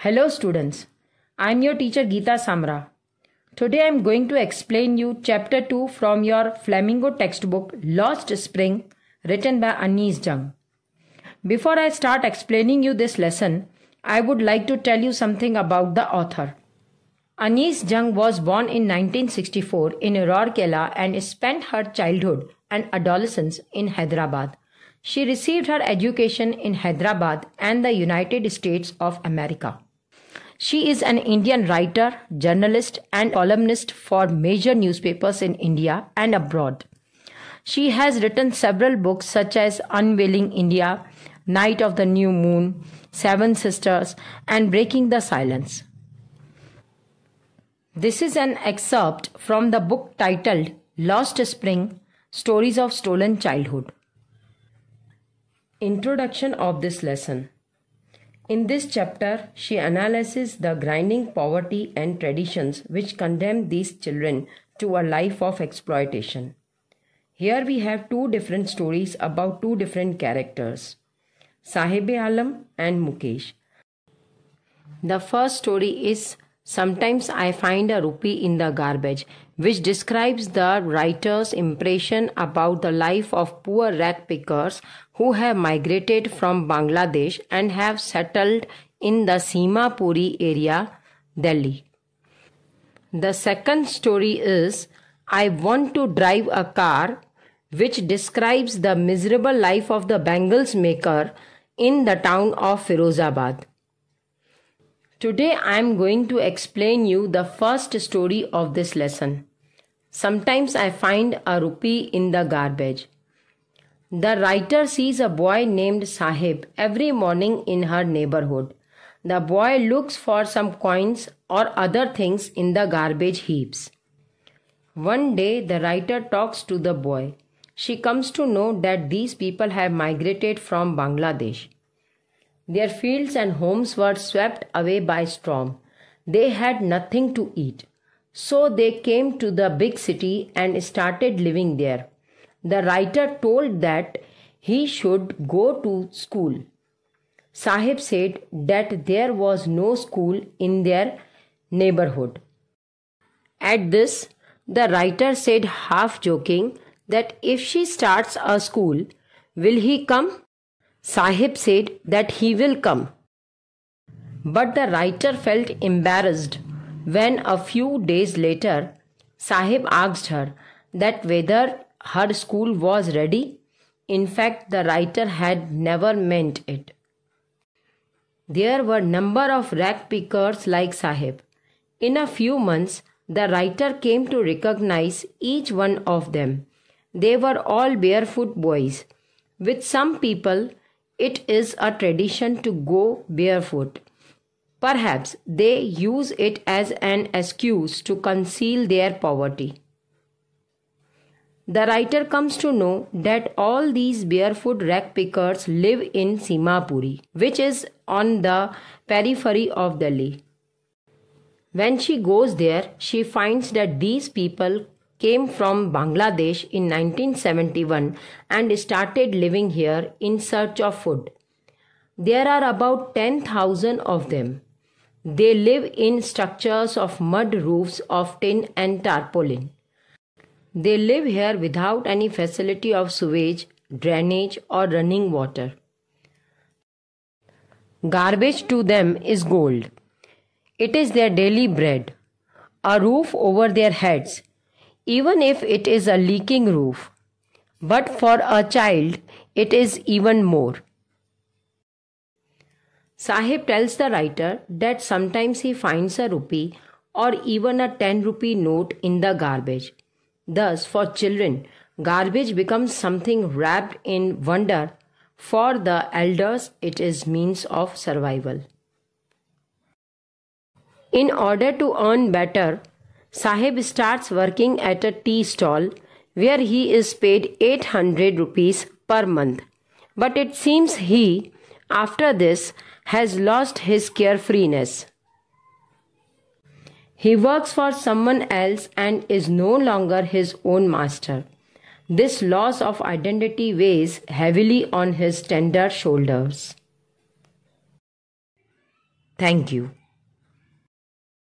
Hello students, I am your teacher Geeta Samra. Today I am going to explain you chapter 2 from your Flamingo textbook Lost Spring written by Anis Jung. Before I start explaining you this lesson, I would like to tell you something about the author. Anis Jung was born in 1964 in Rourkela and spent her childhood and adolescence in Hyderabad. She received her education in Hyderabad and the United States of America. She is an Indian writer, journalist, and columnist for major newspapers in India and abroad. She has written several books such as Unveiling India, Night of the New Moon, Seven Sisters, and Breaking the Silence. This is an excerpt from the book titled Lost Spring Stories of Stolen Childhood. Introduction of this lesson. In this chapter, she analyzes the grinding poverty and traditions which condemn these children to a life of exploitation. Here we have two different stories about two different characters Sahib Alam and Mukesh. The first story is Sometimes I find a rupee in the garbage, which describes the writer's impression about the life of poor rag pickers who have migrated from Bangladesh and have settled in the Simapuri area, Delhi. The second story is I want to drive a car, which describes the miserable life of the bangles maker in the town of Firozabad. Today I am going to explain you the first story of this lesson. Sometimes I find a rupee in the garbage. The writer sees a boy named Sahib every morning in her neighborhood. The boy looks for some coins or other things in the garbage heaps. One day the writer talks to the boy. She comes to know that these people have migrated from Bangladesh. Their fields and homes were swept away by storm. They had nothing to eat. So they came to the big city and started living there. The writer told that he should go to school. Sahib said that there was no school in their neighborhood. At this, the writer said, half joking, that if she starts a school, will he come? Sahib said that he will come. But the writer felt embarrassed when a few days later Sahib asked her that whether her school was ready. In fact, the writer had never meant it. There were number of rag pickers like Sahib. In a few months, the writer came to recognize each one of them. They were all barefoot boys. With some people, it is a tradition to go barefoot. Perhaps they use it as an excuse to conceal their poverty. The writer comes to know that all these barefoot rag pickers live in Simapuri, which is on the periphery of Delhi. When she goes there, she finds that these people came from Bangladesh in 1971 and started living here in search of food. There are about 10,000 of them. They live in structures of mud roofs of tin and tarpaulin. They live here without any facility of sewage, drainage, or running water. Garbage to them is gold. It is their daily bread. A roof over their heads even if it is a leaking roof. But for a child, it is even more. Sahib tells the writer that sometimes he finds a rupee or even a 10 rupee note in the garbage. Thus, for children, garbage becomes something wrapped in wonder. For the elders, it is means of survival. In order to earn better, Sahib starts working at a tea stall where he is paid 800 rupees per month. But it seems he, after this, has lost his carefreeness. He works for someone else and is no longer his own master. This loss of identity weighs heavily on his tender shoulders. Thank you.